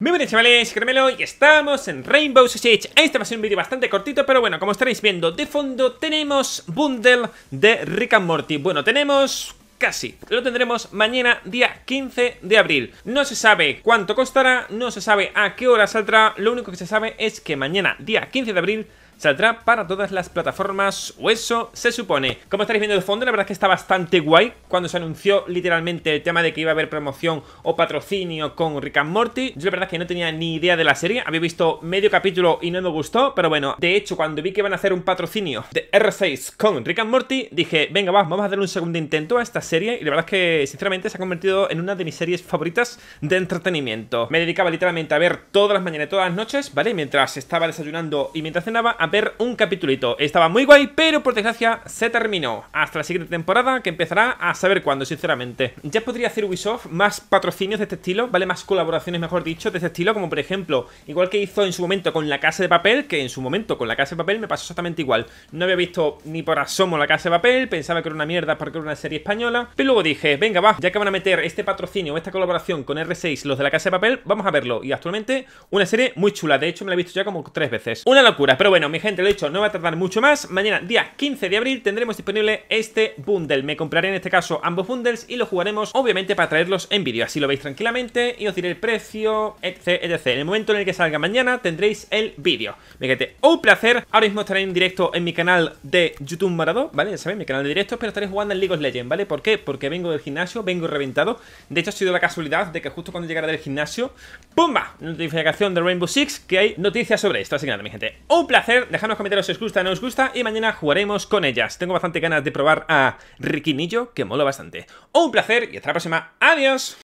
Muy buenas chavales, Carmelo y estamos en Rainbow Six Este va a ser un vídeo bastante cortito, pero bueno, como estaréis viendo de fondo tenemos bundle de Rick and Morty Bueno, tenemos casi. Lo tendremos mañana día 15 de abril. No se sabe cuánto costará, no se sabe a qué hora saldrá, lo único que se sabe es que mañana día 15 de abril Saldrá para todas las plataformas, o eso se supone. Como estaréis viendo de fondo, la verdad es que está bastante guay. Cuando se anunció literalmente el tema de que iba a haber promoción o patrocinio con Rick and Morty, yo la verdad es que no tenía ni idea de la serie. Había visto medio capítulo y no me gustó, pero bueno, de hecho, cuando vi que iban a hacer un patrocinio de R6 con Rick and Morty, dije, venga, vamos, vamos a dar un segundo intento a esta serie. Y la verdad es que, sinceramente, se ha convertido en una de mis series favoritas de entretenimiento. Me dedicaba literalmente a ver todas las mañanas y todas las noches, ¿vale? Mientras estaba desayunando y mientras cenaba, a ver un capitulito. Estaba muy guay, pero por desgracia se terminó. Hasta la siguiente temporada, que empezará a saber cuándo, sinceramente. Ya podría hacer Ubisoft más patrocinios de este estilo, ¿vale? Más colaboraciones, mejor dicho, de este estilo, como por ejemplo, igual que hizo en su momento con La Casa de Papel, que en su momento con La Casa de Papel me pasó exactamente igual. No había visto ni por asomo La Casa de Papel, pensaba que era una mierda porque era una serie española, pero luego dije, venga, va, ya que van a meter este patrocinio, esta colaboración con R6, los de La Casa de Papel, vamos a verlo. Y actualmente, una serie muy chula, de hecho me la he visto ya como tres veces. Una locura, pero bueno, mi gente, lo he dicho, no va a tardar mucho más. Mañana, día 15 de abril, tendremos disponible este bundle. Me compraré en este caso ambos bundles y lo jugaremos, obviamente, para traerlos en vídeo. Así lo veis tranquilamente y os diré el precio, etc, En el momento en el que salga mañana tendréis el vídeo. Mi gente, un placer. Ahora mismo estaré en directo en mi canal de YouTube Marado, ¿vale? Ya sabéis, mi canal de directos, pero estaré jugando en League of Legends, ¿vale? ¿Por qué? Porque vengo del gimnasio, vengo reventado. De hecho, ha sido la casualidad de que justo cuando llegara del gimnasio, ¡pumba! Notificación de Rainbow Six que hay noticias sobre esto. Así que nada, mi gente, un placer dejadnos en si os gusta o no os gusta y mañana jugaremos con ellas. Tengo bastante ganas de probar a Riquinillo, que mola bastante. Un placer y hasta la próxima. ¡Adiós!